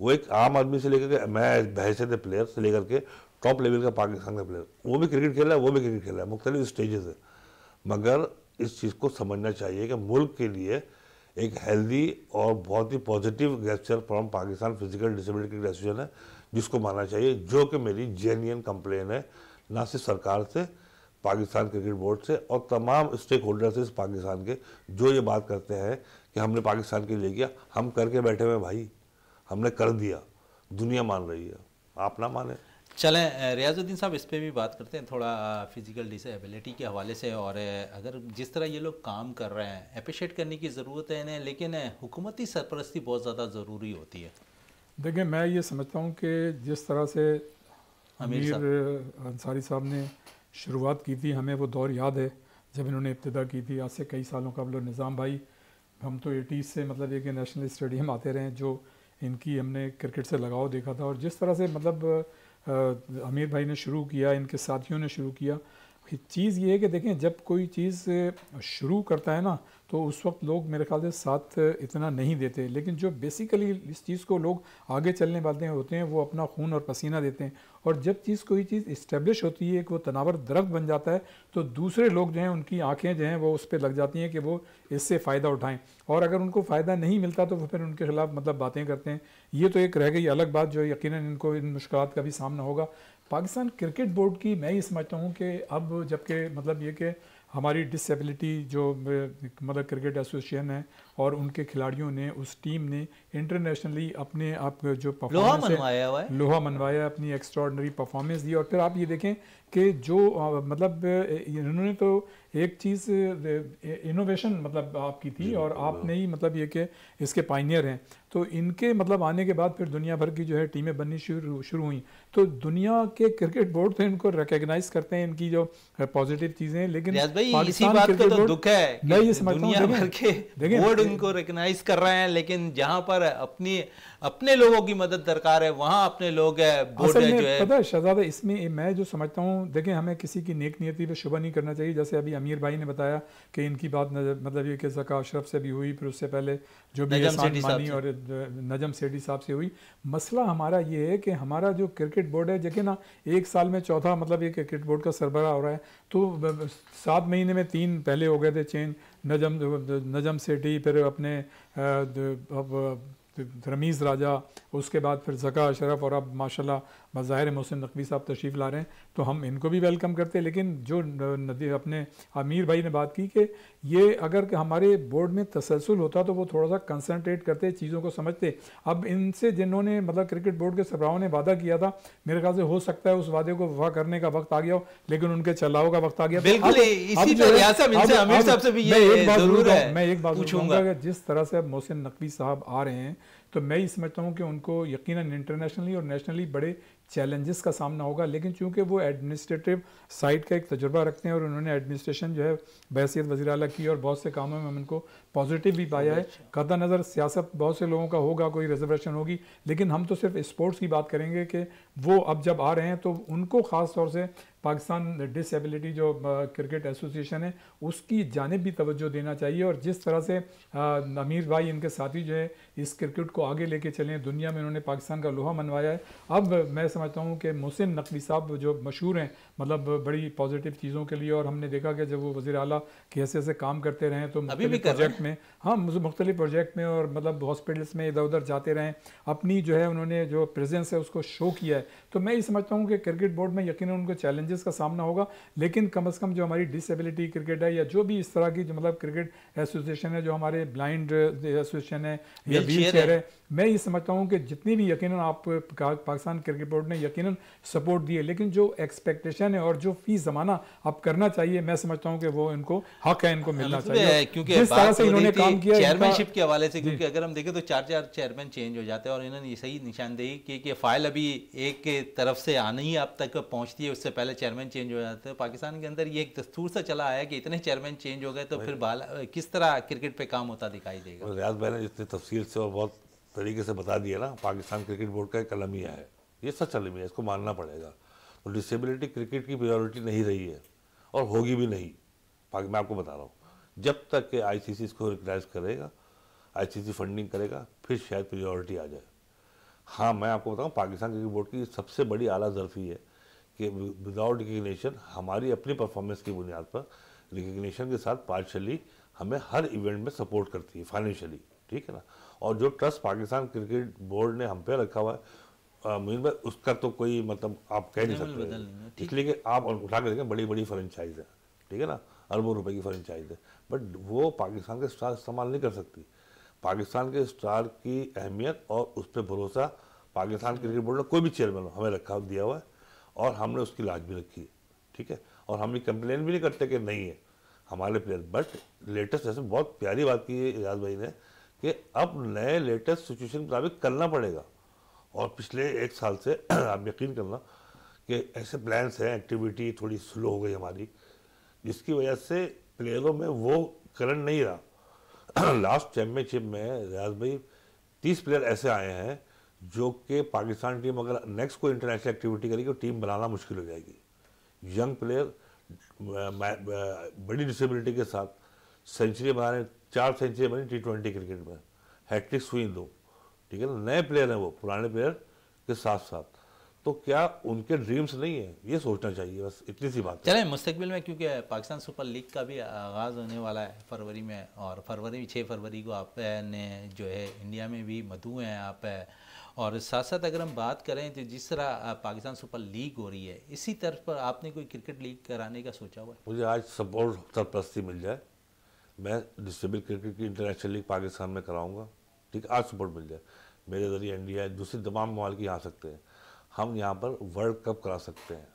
वो एक आम आदमी से लेकर के मैं बहसे प्लेयर से लेकर के टॉप लेवल का पाकिस्तान का प्लेयर वो भी क्रिकेट खेला है वो भी क्रिकेट खेला है मुख्तलिफ स्टेजेस है मगर इस चीज़ को समझना चाहिए कि मुल्क के लिए एक हेल्दी और बहुत ही positive gesture from Pakistan physical disability association है जिसको माना चाहिए जो कि मेरी जेन्यन कंप्लेन है ना सिर्फ सरकार से पाकिस्तान क्रिकेट बोर्ड से और तमाम स्टेक से इस पाकिस्तान के जो ये बात करते हैं कि हमने पाकिस्तान के लिए किया हम करके बैठे हुए भाई हमने कर दिया दुनिया मान रही है आप ना माने चलें रियाजुद्दीन साहब इस पर भी बात करते हैं थोड़ा फिज़िकल डिसेबिलिटी के हवाले से और अगर जिस तरह ये लोग काम कर रहे हैं अप्रिशिएट करने की ज़रूरत है इन्हें लेकिन हुकूमती सरपरस्ती बहुत ज़्यादा ज़रूरी होती है देखिए मैं ये समझता हूँ कि जिस तरह से अमीर अंसारी साहब ने शुरुआत की थी हमें वो दौर याद है जब इन्होंने इब्तदा की थी आज से कई सालों का मतलब निज़ाम भाई हम तो एटीज़ से मतलब एक नेशनल स्टेडियम आते रहे जो इनकी हमने क्रिकेट से लगाव देखा था और जिस तरह से मतलब आमिर भाई ने शुरू किया इनके साथियों ने शुरू किया चीज़ ये है कि देखें जब कोई चीज़ शुरू करता है ना तो उस वक्त लोग मेरे ख्याल से साथ इतना नहीं देते लेकिन जो बेसिकली इस चीज़ को लोग आगे चलने वाले होते हैं वो अपना खून और पसीना देते हैं और जब चीज़ कोई चीज़ इस्टेब्लिश होती है कि वो तनावर दरख्त बन जाता है तो दूसरे लोग जो हैं उनकी आँखें जो हैं वो उस पर लग जाती हैं कि वो इससे फ़ायदा उठाएँ और अगर उनको फ़ायदा नहीं मिलता तो वो फिर उनके खिलाफ मतलब बातें करते हैं ये तो एक रह गई अलग बात जो यकीन इनको इन मुश्किल का भी सामना होगा पाकिस्तान क्रिकेट बोर्ड की मैं ये समझता हूँ कि अब जबकि मतलब ये कि हमारी डिसेबिलिटी जो मतलब क्रिकेट एसोसिएशन है और उनके खिलाड़ियों ने उस टीम ने इंटरनेशनली अपने आप जो परफॉर्मेंस लोहा मनवाया अपनी एक्स्ट्रॉडनरी परफॉर्मेंस दी और फिर आप ये देखें कि जो मतलब इन्होंने तो एक चीज़ इनोवेशन मतलब आपकी थी और आपने ही मतलब ये कि इसके पाइनियर हैं तो इनके मतलब आने के बाद फिर दुनिया भर की जो है टीमें बननी शुरू शुरू हुई तो दुनिया के क्रिकेट बोर्ड तो इनको रिकग्नाइज करते हैं इनकी जो पॉजिटिव चीजें लेकिन इसी बात का तो दुख है मैं ये समझता हूँ उनको रिकनाइज कर रहे हैं लेकिन जहाँ पर अपनी अपने लोगों की मदद दरकार है वहाँ अपने लोग बोर्ड है जो पता है शहजादा इसमें मैं जो समझता हूँ देखें हमें किसी की नेक नियति पर शुभ नहीं करना चाहिए जैसे अभी अमीर भाई ने बताया कि इनकी बात मतलब ये कि जका अशरफ से भी हुई फिर उससे पहले जो भी एहसान मानी और नजम सेठी साहब से हुई मसला हमारा ये है कि हमारा जो क्रिकेट बोर्ड है देखे ना एक साल में चौथा मतलब ये क्रिकेट बोर्ड का सरबरा हो रहा है तो सात महीने में तीन पहले हो गए थे चेंज नजम नजम सेठी फिर अपने रमीज़ राजा उसके बाद फिर जका अशरफ और अब माशाल्लाह बाहिर मोहसिन नकवी साहब तशरीफ़ ला रहे हैं तो हम इनको भी वेलकम करते हैं लेकिन जो नदी अपने आमिर भाई ने बात की कि ये अगर हमारे बोर्ड में तसलसल होता तो वो थोड़ा सा कंसनट्रेट करते चीज़ों को समझते अब इनसे जिन्होंने मतलब क्रिकेट बोर्ड के सरबराहों ने वादा किया था मेरे ख्याल से हो सकता है उस वादे को वफा करने का वक्त आ गया हो लेकिन उनके चलाओ का वक्त आ गया मैं एक बात पूछूंगा जिस तरह से अब मोहसिन नकवी साहब आ रहे हैं तो मैं ये समझता हूँ कि उनको यकीन इंटरनेशनली और नेशनली बड़े चैलेंजेस का सामना होगा लेकिन चूंकि वो एडमिनिस्ट्रेटिव साइड का एक तजुर्बा रखते हैं और उन्होंने एडमिनिस्ट्रेशन जो है बहसीत वजी अल की और बहुत से कामों में उनको पॉजिटिव भी पाया है कदा अच्छा। नज़र सियासत बहुत से लोगों का होगा कोई रिजर्वेशन होगी लेकिन हम तो सिर्फ स्पोर्ट्स की बात करेंगे कि वो अब जब आ रहे हैं तो उनको ख़ास तौर से पाकिस्तान डिसेबिलिटी जो क्रिकेट एसोसिएशन है उसकी जानब भी तवज्जो देना चाहिए और जिस तरह से अमीर भाई इनके साथी जो है इस क्रिकेट को आगे लेके चलें दुनिया में उन्होंने पाकिस्तान का लोहा मनवाया है अब मैं समझता हूँ कि मोहसिन नकवी साहब जो मशहूर हैं मतलब बड़ी पॉजिटिव चीज़ों के लिए और हमने देखा कि जब वो वजी अला के ऐसे ऐसे काम करते रहें तो प्रोजेक्ट में हाँ मुख्तलिफ प्रोजेक्ट में और मतलब हॉस्पिटल्स में इधर उधर जाते रहें अपनी जो है उन्होंने जो प्रेजेंस है उसको शो किया है तो मैं ये समझता हूँ कि क्रिकेट बोर्ड में यकीन उनको चैलेंज चैलेंजेस का सामना होगा लेकिन कम अज़ कम जो हमारी डिसेबिलिटी क्रिकेट है या जो भी इस तरह की जो मतलब क्रिकेट एसोसिएशन है जो हमारे ब्लाइंड एसोसिएशन है या व्हील चेयर है मैं ये समझता हूँ कि जितनी भी यकीन आप पाकिस्तान क्रिकेट बोर्ड ने यकीन सपोर्ट दी है लेकिन जो एक्सपेक्टेशन है और जो फीस जमाना आप करना चाहिए मैं समझता हूँ कि वो इनको हक है इनको मिलना मतलब चाहिए क्योंकि इस तरह से इन्होंने काम किया चेयरमैनशिप के हवाले से क्योंकि अगर हम देखें तो चार चार चेयरमैन चेंज हो जाते हैं और इन्होंने सही निशानदेही की कि फाइल अभी एक तरफ से आने ही आप तक पहुँचती है उससे पहले चेयरमैन चेंज हो जाते हैं पाकिस्तान के अंदर ये एक दस्तूर सा चला आया कि इतने चेयरमैन चेंज हो गए तो फिर बाल किस तरह क्रिकेट पर काम होता दिखाई देगा रियाज भाई ने जितनी तफसील से और बहुत तरीके से बता दिया ना पाकिस्तान क्रिकेट बोर्ड का एक अलमिया है ये सच अलमिया इसको मानना पड़ेगा तो डिसेबिलिटी क्रिकेट की प्रायोरिटी नहीं रही है और होगी भी नहीं मैं आपको बता रहा हूँ जब तक कि सी इसको रिकनाइज करेगा सी फंडिंग करेगा फिर शायद प्रायोरिटी आ जाए हाँ मैं आपको बताऊँ पाकिस्तान क्रिकेट बोर्ड की सबसे बड़ी आला जरफी है कि विदाउट रिकग्नेशन हमारी अपनी परफॉर्मेंस की बुनियाद पर रिकग्नेशन के साथ पार्शली हमें हर इवेंट में सपोर्ट करती है फाइनेंशियली ठीक है ना और जो ट्रस्ट पाकिस्तान क्रिकेट बोर्ड ने हम पे रखा हुआ है मीन भाई उसका तो कोई मतलब आप कह नहीं सकते इसलिए कि आप उठा के देखें बड़ी बड़ी फ्रेंचाइज है ठीक है ना अरबों रुपए की फ्रेंचाइज है बट वो पाकिस्तान के स्टार इस्तेमाल नहीं कर सकती पाकिस्तान के स्टार की अहमियत और उस पर भरोसा पाकिस्तान क्रिकेट बोर्ड ने कोई भी चेयरमैन हमें रखा दिया हुआ है और हमने उसकी लाज भी रखी है ठीक है और हम ये कंप्लेन भी नहीं करते कि नहीं है हमारे प्लेयर बट लेटेस्ट ऐसे बहुत प्यारी बात की है इजाज़ भाई ने कि अब नए लेटेस्ट सिचुएशन के मुताबिक करना पड़ेगा और पिछले एक साल से [CLEARS THROAT] आप यकीन करना कि ऐसे प्लान्स हैं एक्टिविटी थोड़ी स्लो हो गई हमारी जिसकी वजह से प्लेयरों में वो करंट नहीं रहा लास्ट [CLEARS THROAT] चैम्पियनशिप में रियाज भाई तीस प्लेयर ऐसे आए हैं जो कि पाकिस्तान टीम अगर नेक्स्ट कोई इंटरनेशनल एक्टिविटी करेगी तो टीम बनाना मुश्किल हो जाएगी यंग प्लेयर बड़ी डिसेबिलिटी के साथ सेंचुरी बनाने चार सेंचुरी बनी टी ट्वेंटी क्रिकेट में हैट्रिक हुई दो ठीक है ना नए प्लेयर हैं वो पुराने प्लेयर के साथ साथ तो क्या उनके ड्रीम्स नहीं है ये सोचना चाहिए बस इतनी सी बात चले मुस्तबिल में क्योंकि पाकिस्तान सुपर लीग का भी आगाज़ होने वाला है फरवरी में और फरवरी छः फरवरी को आप ने जो है इंडिया में भी मधु हैं आप है। और साथ साथ अगर हम बात करें तो जिस तरह पाकिस्तान सुपर लीग हो रही है इसी तरफ पर आपने कोई क्रिकेट लीग कराने का सोचा हुआ है मुझे आज सपोर्ट सरप्रस्ती मिल जाए मैं डिसेबल क्रिकेट की इंटरनेशनल लीग पाकिस्तान में कराऊंगा ठीक आज सपोर्ट मिल जाए मेरे ज़रिए इंडिया दूसरे तमाम ममालिक आ सकते हैं हम यहाँ पर वर्ल्ड कप करा सकते हैं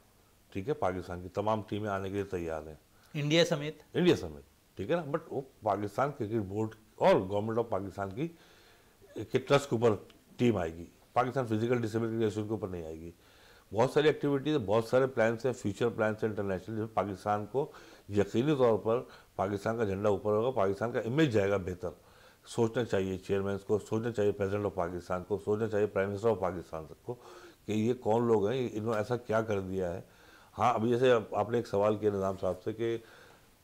ठीक है पाकिस्तान की तमाम टीमें आने के लिए तैयार हैं इंडिया समेत इंडिया समेत ठीक है ना बट वो पाकिस्तान क्रिकेट बोर्ड और गवर्नमेंट ऑफ पाकिस्तान की के ट्रस्ट के ऊपर टीम आएगी पाकिस्तान फिजिकल डिसेबिलिटी के ऊपर नहीं आएगी बहुत सारी एक्टिविटीज़ बहुत सारे प्लान्स हैं फ्यूचर प्लान्स हैं इंटरनेशनल जिसमें पाकिस्तान को यकीनी तौर पर पाकिस्तान का झंडा ऊपर होगा पाकिस्तान का इमेज जाएगा बेहतर सोचना चाहिए चेयरमैन को सोचना चाहिए प्रेसिडेंट ऑफ पाकिस्तान को सोचना चाहिए प्राइम मिनिस्टर ऑफ पाकिस्तान को कि ये कौन लोग हैं इन्होंने ऐसा क्या कर दिया है हाँ अभी जैसे आपने एक सवाल किया निज़ाम साहब से कि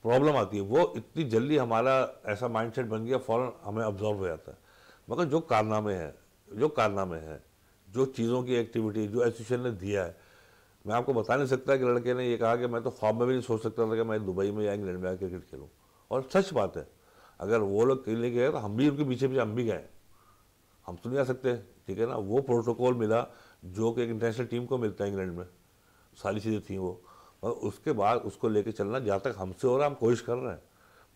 प्रॉब्लम आती है वो इतनी जल्दी हमारा ऐसा माइंडसेट बन गया फ़ौर हमें ऑब्जॉर्व हो जाता है मगर जो कारनामे हैं जो कारनामे हैं जो चीज़ों की एक्टिविटी जो एसोसिएशन ने दिया है मैं आपको बता नहीं सकता कि लड़के ने ये कहा कि मैं तो ख्वाब में भी नहीं सोच सकता था कि मैं दुबई में या इंग्लैंड में आकर क्रिकेट खेलूँ और सच बात है अगर वो लोग खेलने गए तो हम भी उनके पीछे पीछे हम भी गए हम तो नहीं आ सकते ठीक है ना वो प्रोटोकॉल मिला जो कि एक इंटरनेशनल टीम को मिलता है इंग्लैंड में सारी चीज़ें थी वो और उसके बाद उसको लेके चलना जहाँ तक हमसे हो रहा है हम कोशिश कर रहे हैं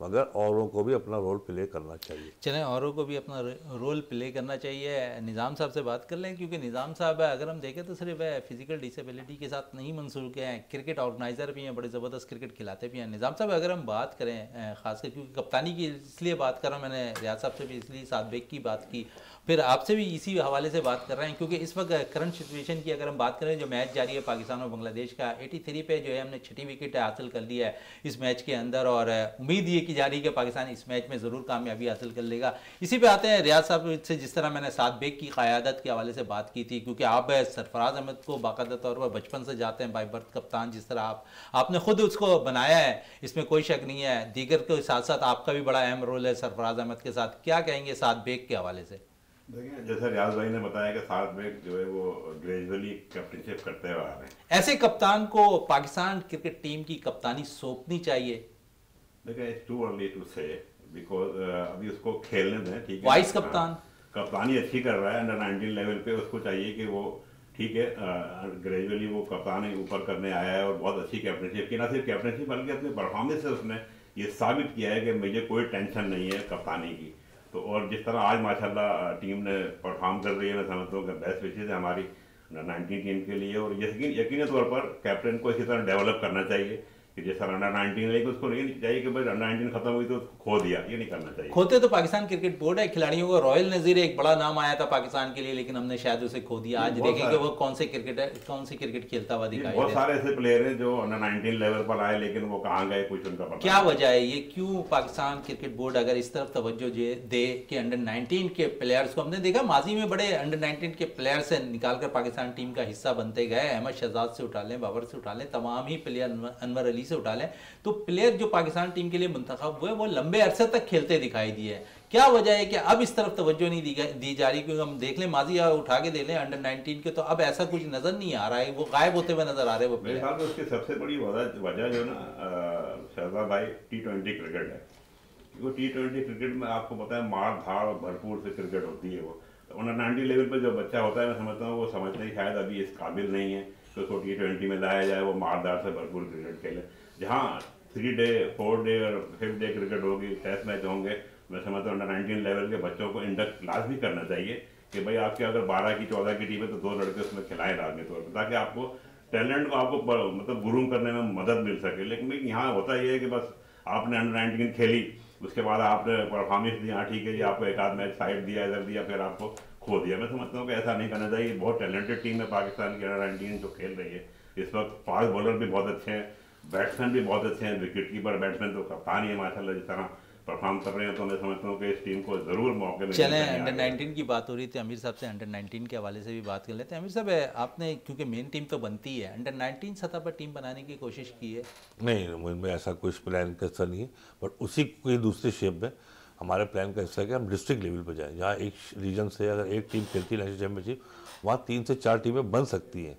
मगर औरों को भी अपना रोल प्ले करना चाहिए चलें औरों को भी अपना रोल प्ले करना चाहिए निज़ाम साहब से बात कर लें क्योंकि निज़ाम साहब अगर हम देखें तो सिर्फ फिज़िकल डिसेबिलिटी के साथ नहीं के हैं क्रिकेट ऑर्गेनाइज़र भी हैं बड़े ज़बरदस्त क्रिकेट खिलाते भी हैं निज़ाम साहब अगर हम बात करें खासकर क्योंकि कप्तानी की इसलिए बात कर रहा मैंने रियाज साहब से भी इसलिए बेग की बात की फिर आपसे भी इसी हवाले से बात कर रहे हैं क्योंकि इस वक्त करंट सिचुएशन की अगर हम बात करें जो मैच जारी है पाकिस्तान और बांग्लादेश का 83 पे जो है हमने छठी विकेट हासिल कर लिया है इस मैच के अंदर और उम्मीद ये की जा रही है कि पाकिस्तान इस मैच में ज़रूर कामयाबी हासिल कर लेगा इसी पर आते हैं रियाज साहब से जिस तरह मैंने सात बेग की क़्यादत के हवाले से बात की थी क्योंकि आप सरफराज अहमद को बाकायदा तौर पर बचपन से जाते हैं बाई बर्थ कप्तान जिस तरह आप आपने खुद उसको बनाया है इसमें कोई शक नहीं है दीगर के साथ साथ आपका भी बड़ा अहम रोल है सरफराज अहमद के साथ क्या कहेंगे सात बेग के हवाले से देखिए जैसा रियाज भाई ने बताया कि साथ में जो है वो ग्रेजुअली कैप्टनशिप करते हुए आ रहे हैं ऐसे कप्तान को पाकिस्तान क्रिकेट टीम की कप्तानी सौंपनी चाहिए देखिए it's too early to say because अभी उसको खेलने दें ठीक है वाइस हाँ, कप्तान कप्तानी अच्छी कर रहा है अंडर नाइनटीन लेवल पे उसको चाहिए कि वो ठीक है ग्रेजुअली uh, वो कप्तान ऊपर करने आया है और बहुत अच्छी कैप्टनशिप की ना सिर्फ कैप्टनशिप बल्कि अपने परफॉर्मेंस से उसने ये साबित किया है कि मुझे कोई टेंशन नहीं है कप्तानी की तो और जिस तरह आज माशाल्लाह टीम ने परफॉर्म कर रही है मैं समझता हूँ कि बेस्ट विशेज है हमारी नाइनटीन टीम के लिए और यकीन यकीन तौर पर कैप्टन को इसी तरह डेवलप करना चाहिए कि जैसा अंडर नाइनटीन है उसको नहीं चाहिए कि भाई अंडर नाइनटीन खत्म हुई तो खो दिया ये नहीं करना चाहिए खोते तो पाकिस्तान क्रिकेट बोर्ड है खिलाड़ियों को रॉयल नजीर एक बड़ा नाम आया था पाकिस्तान के लिए लेकिन हमने शायद उसे खो दिया आज देखेंगे वो कौन से क्रिकेट है कौन सी क्रिकेट खेलता हुआ दिखाई बहुत सारे ऐसे प्लेयर हैं जो अंडर नाइनटीन लेवल पर आए लेकिन वो कहाँ गए कुछ उनका पता क्या वजह है ये क्यों पाकिस्तान क्रिकेट बोर्ड अगर इस तरफ तवज्जो दे के अंडर नाइनटीन के प्लेयर्स को हमने देखा माजी में बड़े अंडर नाइनटीन के प्लेयर से निकालकर पाकिस्तान टीम का हिस्सा बनते गए अहमद शहजाद से उठा लें बाबर से उठा लें तमाम ही प्लेयर अनवर अली से उठा लें तो प्लेयर जो पाकिस्तान टीम के लिए मंतखब हुए वो लंबे अरसे तक खेलते दिखाई दिए क्या वजह है कि अब इस तरफ तवज्जो नहीं दी जा रही क्योंकि हम देख लें माजी उठा के दे लें अंडर 19 के तो अब ऐसा कुछ नजर नहीं आ रहा है वो गायब होते हुए नजर आ रहे हैं वो मेरे ख्याल में उसकी सबसे बड़ी वजह जो है ना शहजाद भाई टी ट्वेंटी क्रिकेट है क्योंकि टी ट्वेंटी क्रिकेट में आपको पता है मार धाड़ भरपूर से क्रिकेट होती है वो अंडर नाइनटीन लेवल पर जो बच्चा होता है मैं समझता हूँ वो समझते ही शायद अभी इस काबिल नहीं है उसको तो टी ट्वेंटी में लाया जाए वो मारदार से भरपूर क्रिकेट खेले जहाँ थ्री डे फोर डे और फिफ्थ डे क्रिकेट होगी टेस्ट मैच होंगे मैं समझता हूँ अंडर नाइनटीन लेवल के बच्चों को इंडक्ट भी करना चाहिए कि भाई आपके अगर बारह की चौदह की टीम है तो दो लड़के उसमें खिलाएं लाजमी तौर पर ताकि आपको टैलेंट को आपको मतलब ग्रूम करने में मदद मिल सके लेकिन भाई यहाँ होता ही है कि बस आपने अंडर नाइनटीन खेली उसके बाद आपने परफॉर्मेंस दिया ठीक है जी आपको एक आध मैच साइड दिया इधर दिया फिर आपको खो दिया मैं समझता हूँ कि ऐसा नहीं करना चाहिए बहुत टैलेंटेड टीम है पाकिस्तान की अंडर नाइनटीन जो खेल रही है इस वक्त फास्ट बॉलर भी बहुत अच्छे हैं बैट्समैन भी बहुत अच्छे हैं विकेट कीपर बैट्समैन तो कप्तान ही है माशा जिस तरह परफॉर्म कर रहे हैं तो मैं समझता हूँ कि इस टीम को जरूर मौके में चले अंडर नाइनटीन की बात हो रही थी अमीर साहब से अंडर नाइनटीन के हवाले से भी बात कर लेते हैं अमीर साहब आपने क्योंकि मेन टीम तो बनती है अंडर नाइनटीन सतह पर टीम बनाने की कोशिश की है नहीं मुझ ऐसा कुछ प्लान कैसा नहीं है बट उसी कोई दूसरे शेप में हमारे प्लान का हिस्सा है कि हम डिस्ट्रिक्ट लेवल पर जाएँ जहाँ एक रीजन से अगर एक टीम खेलती है नेशनल चैम्पियनशिप वहाँ तीन से चार टीमें बन सकती हैं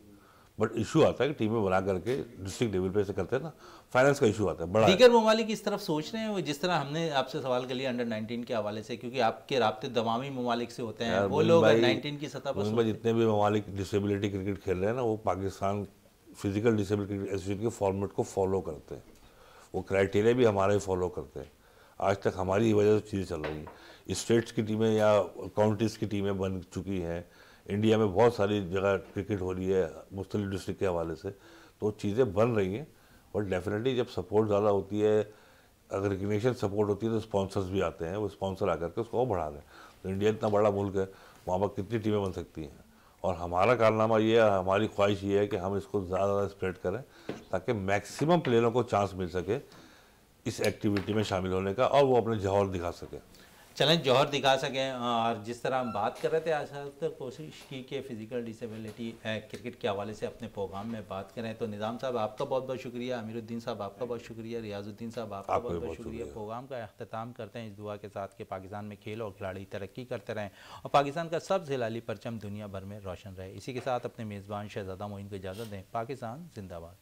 बट इशू आता है कि टीमें बना करके डिस्ट्रिक्ट लेवल पे ऐसे करते हैं ना फाइनेंस का इशू आता है बड़ा दीगर ममालिक इस तरफ सोच रहे हैं जिस तरह हमने आपसे सवाल कर लिया अंडर 19 के हवाले से क्योंकि आपके रबते दवामी ममालिक से होते हैं वो लोग 19 की सतह पर जितने भी ममालिक डिसेबिलिटी क्रिकेट खेल रहे हैं ना वो पाकिस्तान फिजिकल डिसेबल एसोसिएशन के फॉर्मेट को फॉलो करते हैं वो क्राइटेरिया भी हमारे फॉलो करते हैं आज तक हमारी वजह से चीज़ें चल रही हैं स्टेट्स की टीमें या काउंटीज़ की टीमें बन चुकी हैं इंडिया में बहुत सारी जगह क्रिकेट हो रही है मुख्तलि डिस्ट्रिक्ट के हवाले से तो चीज़ें बन रही हैं और डेफिनेटली जब सपोर्ट ज़्यादा होती है अगर रिकग्नेशन सपोर्ट होती है तो स्पॉन्सर्स भी आते हैं वो स्पॉन्सर आकर के उसको और बढ़ा दें तो इंडिया इतना बड़ा मुल्क है वहाँ पर कितनी टीमें बन सकती हैं और हमारा कारनामा ये है हमारी ख्वाहिश ये है कि हम इसको ज़्यादा ज़्यादा स्प्रेड करें ताकि मैक्सिमम प्लेयरों को चांस मिल सके इस एक्टिविटी में शामिल होने का और वो अपने जौहर दिखा सकें चलें जौहर दिखा सकें हाँ, और जिस तरह हम बात कर रहे थे ज़्यादातर कोशिश की कि फ़िज़िकल डिसेबिलिटी क्रिकेट के हवाले से अपने प्रोग्राम में बात करें तो निज़ाम साहब आपका बहुत बहुत शुक्रिया अमीरुद्दीन साहब आपका बहुत शुक्रिया रियाजुद्दीन साहब आपका बहुत बहुत शुक्रिया प्रोग्राम का अख्ताम करते हैं इस दुआ के साथ कि पाकिस्तान में खेल और खिलाड़ी तरक्की करते रहें और पाकिस्तान का सब जिलाली परचम दुनिया भर में रोशन रहे इसी के साथ अपने मेज़बान शहजादा मोइन को इजाज़त दें पाकिस्तान जिंदाबाद